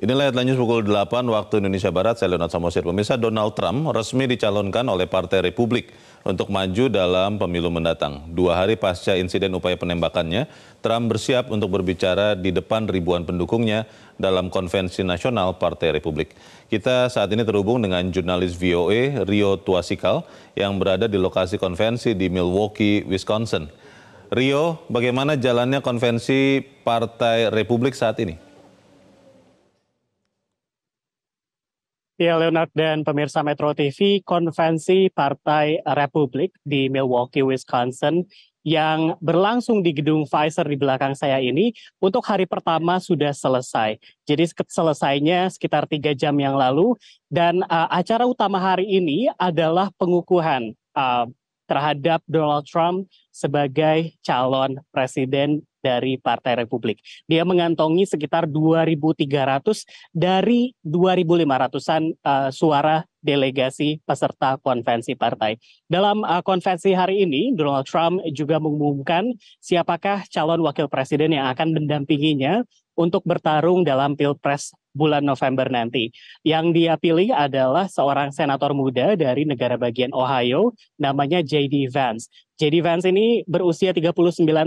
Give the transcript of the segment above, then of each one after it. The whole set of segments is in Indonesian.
Inilah headline pukul 8 waktu Indonesia Barat. Saya Leonard Samosir. Pemirsa Donald Trump resmi dicalonkan oleh Partai Republik untuk maju dalam pemilu mendatang. Dua hari pasca insiden upaya penembakannya, Trump bersiap untuk berbicara di depan ribuan pendukungnya dalam konvensi nasional Partai Republik. Kita saat ini terhubung dengan jurnalis VOA e, Rio Tuasikal yang berada di lokasi konvensi di Milwaukee, Wisconsin. Rio, bagaimana jalannya konvensi Partai Republik saat ini? Ya, Leonard dan pemirsa Metro TV, konvensi Partai Republik di Milwaukee, Wisconsin yang berlangsung di gedung Pfizer di belakang saya ini untuk hari pertama sudah selesai. Jadi selesainya sekitar tiga jam yang lalu dan uh, acara utama hari ini adalah pengukuhan uh, terhadap Donald Trump sebagai calon presiden dari Partai Republik. Dia mengantongi sekitar 2.300 dari 2.500-an uh, eh, suara delegasi peserta konvensi partai. Dalam uh, konvensi hari ini, Donald Trump juga mengumumkan siapakah calon wakil presiden yang akan mendampinginya untuk bertarung dalam Pilpres bulan November nanti. Yang dia pilih adalah seorang senator muda dari negara bagian Ohio, namanya J.D. Vance. J.D. Vance ini berusia 39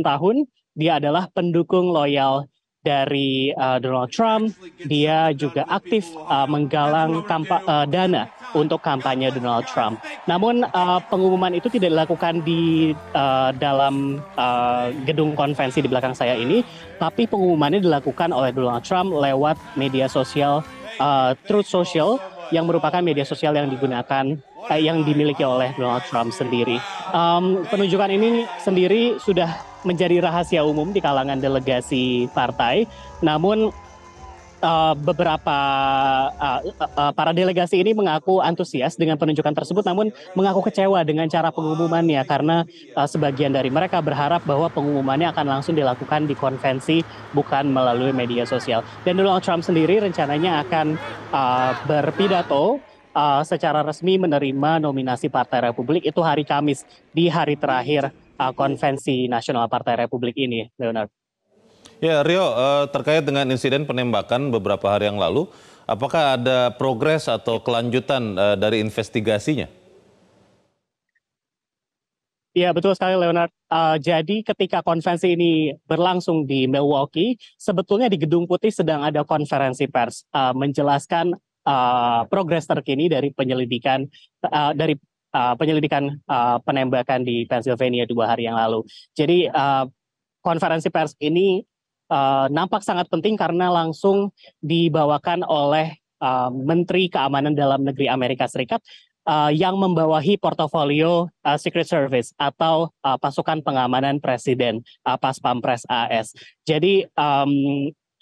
tahun, dia adalah pendukung loyal dari uh, Donald Trump. Dia juga aktif uh, menggalang uh, dana untuk kampanye Donald Trump. Namun uh, pengumuman itu tidak dilakukan di uh, dalam uh, gedung konvensi di belakang saya ini, tapi pengumumannya dilakukan oleh Donald Trump lewat media sosial uh, Truth Social yang merupakan media sosial yang digunakan eh, yang dimiliki oleh Donald Trump sendiri. Um, penunjukan ini sendiri sudah menjadi rahasia umum di kalangan delegasi partai, namun uh, beberapa uh, uh, para delegasi ini mengaku antusias dengan penunjukan tersebut, namun mengaku kecewa dengan cara pengumumannya karena uh, sebagian dari mereka berharap bahwa pengumumannya akan langsung dilakukan di konvensi bukan melalui media sosial. Dan Donald Trump sendiri rencananya akan uh, berpidato uh, secara resmi menerima nominasi Partai Republik itu hari Kamis di hari terakhir uh, konvensi nasional Partai Republik ini, Leonard. Ya Rio, eh, terkait dengan insiden penembakan beberapa hari yang lalu, apakah ada progres atau kelanjutan eh, dari investigasinya? Ya betul sekali Leonard. Uh, jadi ketika konvensi ini berlangsung di Milwaukee, sebetulnya di Gedung Putih sedang ada konferensi pers uh, menjelaskan uh, progres terkini dari penyelidikan uh, dari uh, penyelidikan uh, penembakan di Pennsylvania dua hari yang lalu. Jadi uh, konferensi pers ini uh, nampak sangat penting karena langsung dibawakan oleh uh, Menteri Keamanan Dalam Negeri Amerika Serikat uh, yang membawahi portofolio uh, Secret Service atau uh, pasukan pengamanan presiden uh, Pas Pampres AS. Jadi um,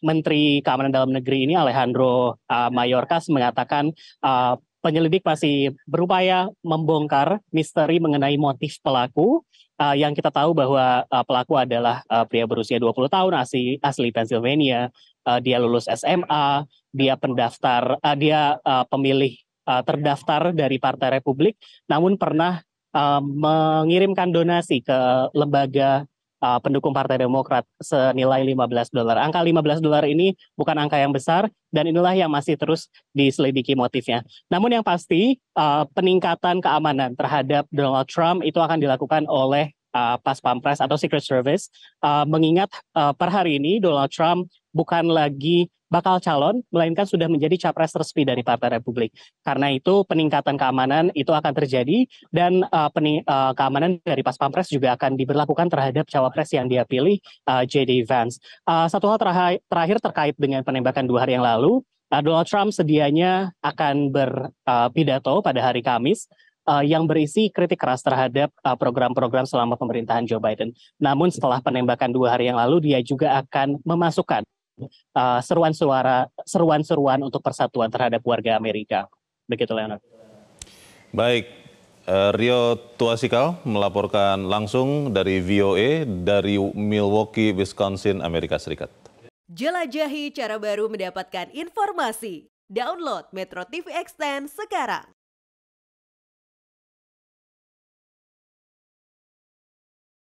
Menteri Keamanan Dalam Negeri ini Alejandro uh, Mayorkas mengatakan uh, penyelidik masih berupaya membongkar misteri mengenai motif pelaku uh, yang kita tahu bahwa uh, pelaku adalah uh, pria berusia 20 tahun asli asli Pennsylvania. Uh, dia lulus SMA, dia pendaftar, uh, dia uh, pemilih uh, terdaftar dari Partai Republik, namun pernah uh, mengirimkan donasi ke lembaga uh, pendukung Partai Demokrat senilai 15 dolar. Angka 15 dolar ini bukan angka yang besar dan inilah yang masih terus diselidiki motifnya. Namun yang pasti uh, peningkatan keamanan terhadap Donald Trump itu akan dilakukan oleh uh, Pas Pampres atau Secret Service, uh, mengingat uh, per hari ini Donald Trump bukan lagi bakal calon, melainkan sudah menjadi capres resmi dari Partai Republik. Karena itu peningkatan keamanan itu akan terjadi dan uh, pening, uh, keamanan dari Pas Pampres juga akan diberlakukan terhadap cawapres yang dia pilih, uh, J.D. Vance. Uh, satu hal terakhir, terakhir terkait dengan penembakan dua hari yang lalu, uh, Donald Trump sedianya akan berpidato uh, pada hari Kamis uh, yang berisi kritik keras terhadap eh, program-program uh, selama pemerintahan Joe Biden. Namun setelah penembakan dua hari yang lalu, dia juga akan memasukkan uh, seruan suara seruan-seruan untuk persatuan terhadap warga Amerika. Begitu Leonard. Baik, uh, Rio Tuasikal melaporkan langsung dari VOA dari Milwaukee, Wisconsin, Amerika Serikat. Jelajahi cara baru mendapatkan informasi. Download Metro TV Extend sekarang.